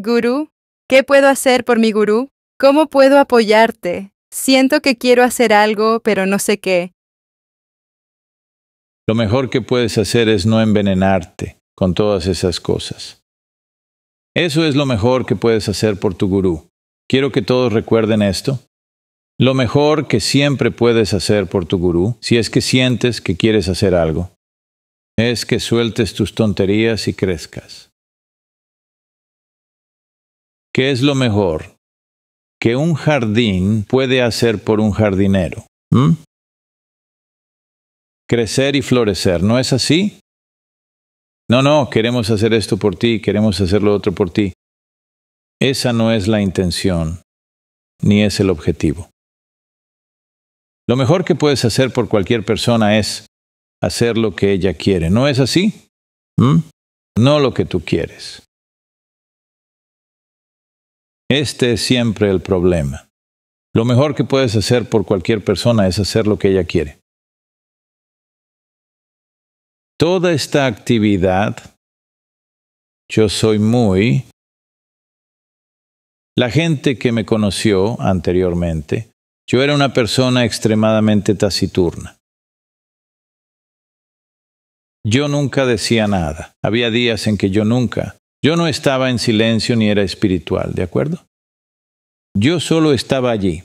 Guru? ¿qué puedo hacer por mi gurú? ¿Cómo puedo apoyarte? Siento que quiero hacer algo, pero no sé qué. Lo mejor que puedes hacer es no envenenarte con todas esas cosas. Eso es lo mejor que puedes hacer por tu gurú. Quiero que todos recuerden esto. Lo mejor que siempre puedes hacer por tu gurú, si es que sientes que quieres hacer algo, es que sueltes tus tonterías y crezcas. ¿Qué es lo mejor que un jardín puede hacer por un jardinero? ¿Mm? Crecer y florecer, ¿no es así? No, no, queremos hacer esto por ti, queremos hacer lo otro por ti. Esa no es la intención, ni es el objetivo. Lo mejor que puedes hacer por cualquier persona es hacer lo que ella quiere, ¿no es así? ¿Mm? No lo que tú quieres. Este es siempre el problema. Lo mejor que puedes hacer por cualquier persona es hacer lo que ella quiere. Toda esta actividad, yo soy muy... La gente que me conoció anteriormente, yo era una persona extremadamente taciturna. Yo nunca decía nada. Había días en que yo nunca yo no estaba en silencio ni era espiritual, ¿de acuerdo? Yo solo estaba allí.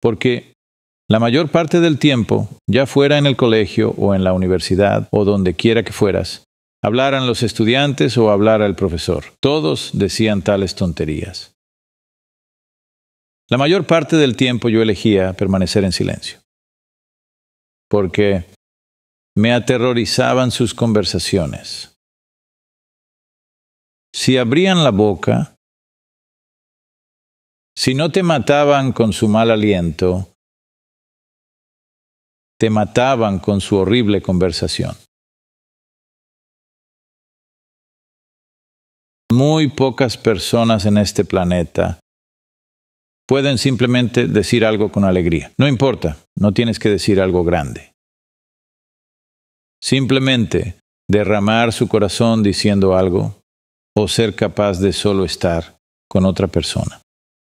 Porque la mayor parte del tiempo, ya fuera en el colegio o en la universidad o donde quiera que fueras, hablaran los estudiantes o hablara el profesor. Todos decían tales tonterías. La mayor parte del tiempo yo elegía permanecer en silencio, porque me aterrorizaban sus conversaciones si abrían la boca, si no te mataban con su mal aliento, te mataban con su horrible conversación. Muy pocas personas en este planeta pueden simplemente decir algo con alegría. No importa, no tienes que decir algo grande. Simplemente derramar su corazón diciendo algo o ser capaz de solo estar con otra persona.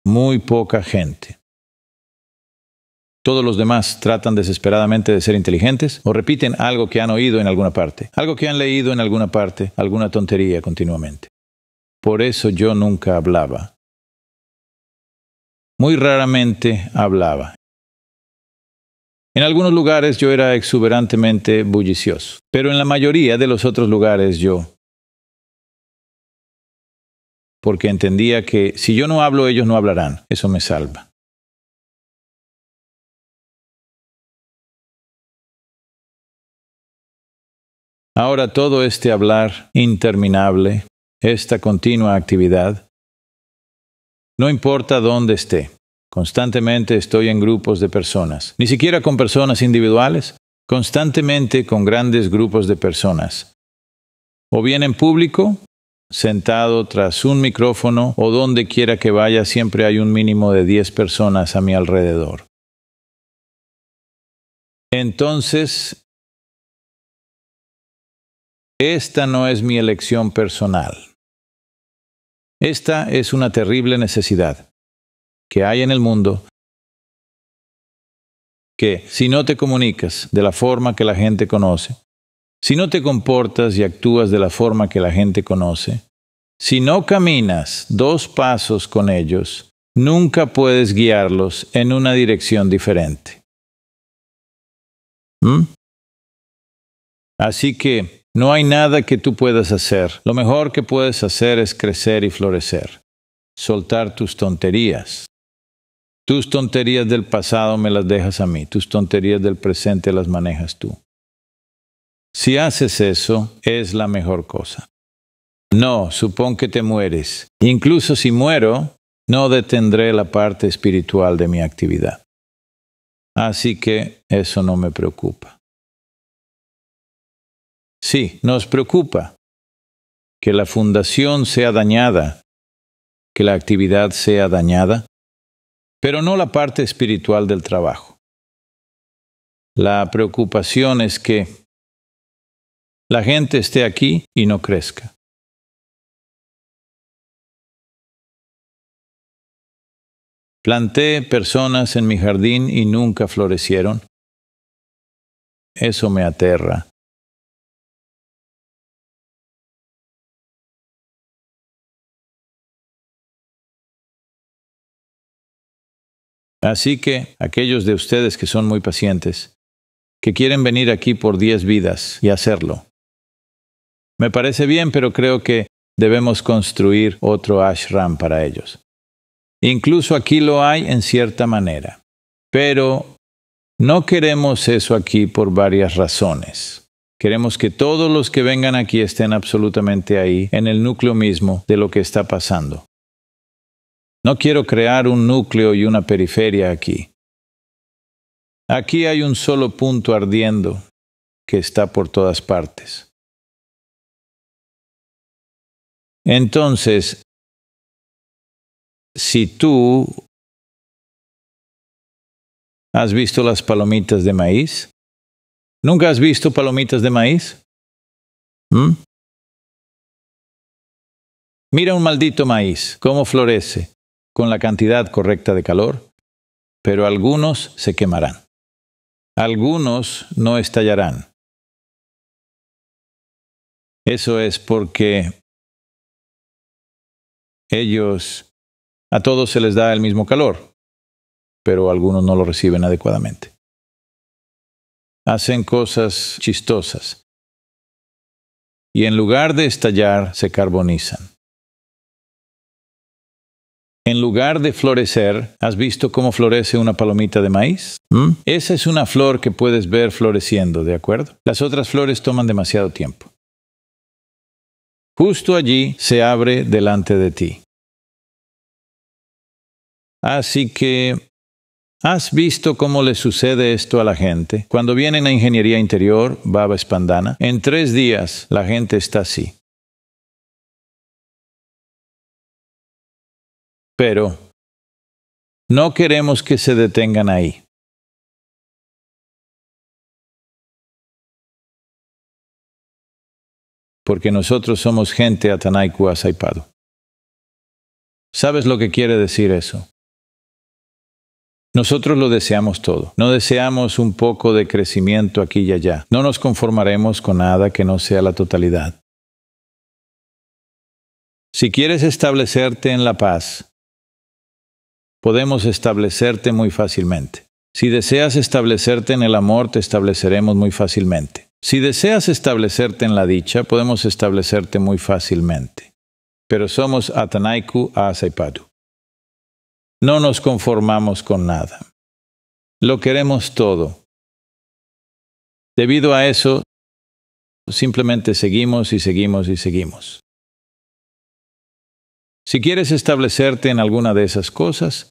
Muy poca gente. Todos los demás tratan desesperadamente de ser inteligentes o repiten algo que han oído en alguna parte, algo que han leído en alguna parte, alguna tontería continuamente. Por eso yo nunca hablaba. Muy raramente hablaba. En algunos lugares yo era exuberantemente bullicioso, pero en la mayoría de los otros lugares yo porque entendía que si yo no hablo, ellos no hablarán. Eso me salva. Ahora todo este hablar interminable, esta continua actividad, no importa dónde esté, constantemente estoy en grupos de personas, ni siquiera con personas individuales, constantemente con grandes grupos de personas, o bien en público sentado tras un micrófono o donde quiera que vaya, siempre hay un mínimo de 10 personas a mi alrededor. Entonces, esta no es mi elección personal. Esta es una terrible necesidad que hay en el mundo que si no te comunicas de la forma que la gente conoce, si no te comportas y actúas de la forma que la gente conoce, si no caminas dos pasos con ellos, nunca puedes guiarlos en una dirección diferente. ¿Mm? Así que no hay nada que tú puedas hacer. Lo mejor que puedes hacer es crecer y florecer. Soltar tus tonterías. Tus tonterías del pasado me las dejas a mí, tus tonterías del presente las manejas tú. Si haces eso, es la mejor cosa. No, supón que te mueres. Incluso si muero, no detendré la parte espiritual de mi actividad. Así que eso no me preocupa. Sí, nos preocupa que la fundación sea dañada, que la actividad sea dañada, pero no la parte espiritual del trabajo. La preocupación es que la gente esté aquí y no crezca. Planté personas en mi jardín y nunca florecieron. Eso me aterra. Así que aquellos de ustedes que son muy pacientes, que quieren venir aquí por diez vidas y hacerlo, me parece bien, pero creo que debemos construir otro ashram para ellos. Incluso aquí lo hay en cierta manera, pero no queremos eso aquí por varias razones. Queremos que todos los que vengan aquí estén absolutamente ahí, en el núcleo mismo de lo que está pasando. No quiero crear un núcleo y una periferia aquí. Aquí hay un solo punto ardiendo que está por todas partes. Entonces, si tú has visto las palomitas de maíz, ¿nunca has visto palomitas de maíz? ¿Mm? Mira un maldito maíz, cómo florece, con la cantidad correcta de calor, pero algunos se quemarán. Algunos no estallarán. Eso es porque ellos, a todos se les da el mismo calor, pero algunos no lo reciben adecuadamente. Hacen cosas chistosas y en lugar de estallar se carbonizan. En lugar de florecer, ¿has visto cómo florece una palomita de maíz? ¿Mm? Esa es una flor que puedes ver floreciendo, ¿de acuerdo? Las otras flores toman demasiado tiempo justo allí se abre delante de ti. Así que, ¿has visto cómo le sucede esto a la gente? Cuando vienen a Ingeniería Interior, Baba Espandana, en tres días la gente está así. Pero, no queremos que se detengan ahí. porque nosotros somos gente Atanaiku Asaipado. ¿Sabes lo que quiere decir eso? Nosotros lo deseamos todo. No deseamos un poco de crecimiento aquí y allá. No nos conformaremos con nada que no sea la totalidad. Si quieres establecerte en la paz, podemos establecerte muy fácilmente. Si deseas establecerte en el amor, te estableceremos muy fácilmente. Si deseas establecerte en la dicha, podemos establecerte muy fácilmente. Pero somos Atanaiku Asaipadu. No nos conformamos con nada. Lo queremos todo. Debido a eso, simplemente seguimos y seguimos y seguimos. Si quieres establecerte en alguna de esas cosas,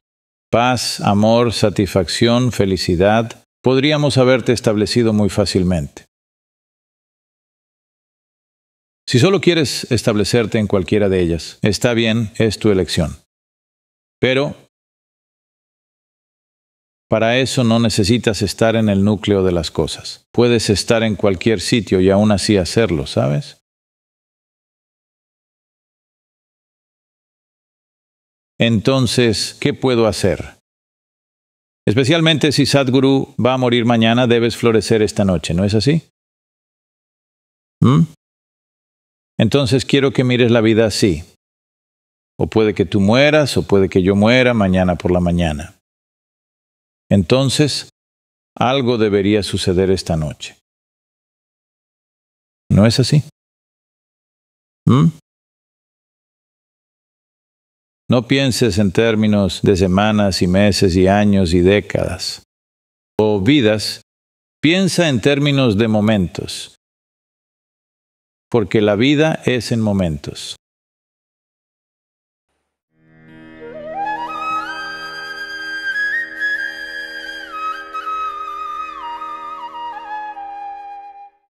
paz, amor, satisfacción, felicidad, podríamos haberte establecido muy fácilmente. Si solo quieres establecerte en cualquiera de ellas, está bien, es tu elección. Pero para eso no necesitas estar en el núcleo de las cosas. Puedes estar en cualquier sitio y aún así hacerlo, ¿sabes? Entonces, ¿qué puedo hacer? Especialmente si Sadhguru va a morir mañana, debes florecer esta noche, ¿no es así? ¿Mm? Entonces quiero que mires la vida así. O puede que tú mueras, o puede que yo muera mañana por la mañana. Entonces, algo debería suceder esta noche. ¿No es así? ¿Mm? No pienses en términos de semanas y meses y años y décadas o vidas. Piensa en términos de momentos porque la vida es en momentos.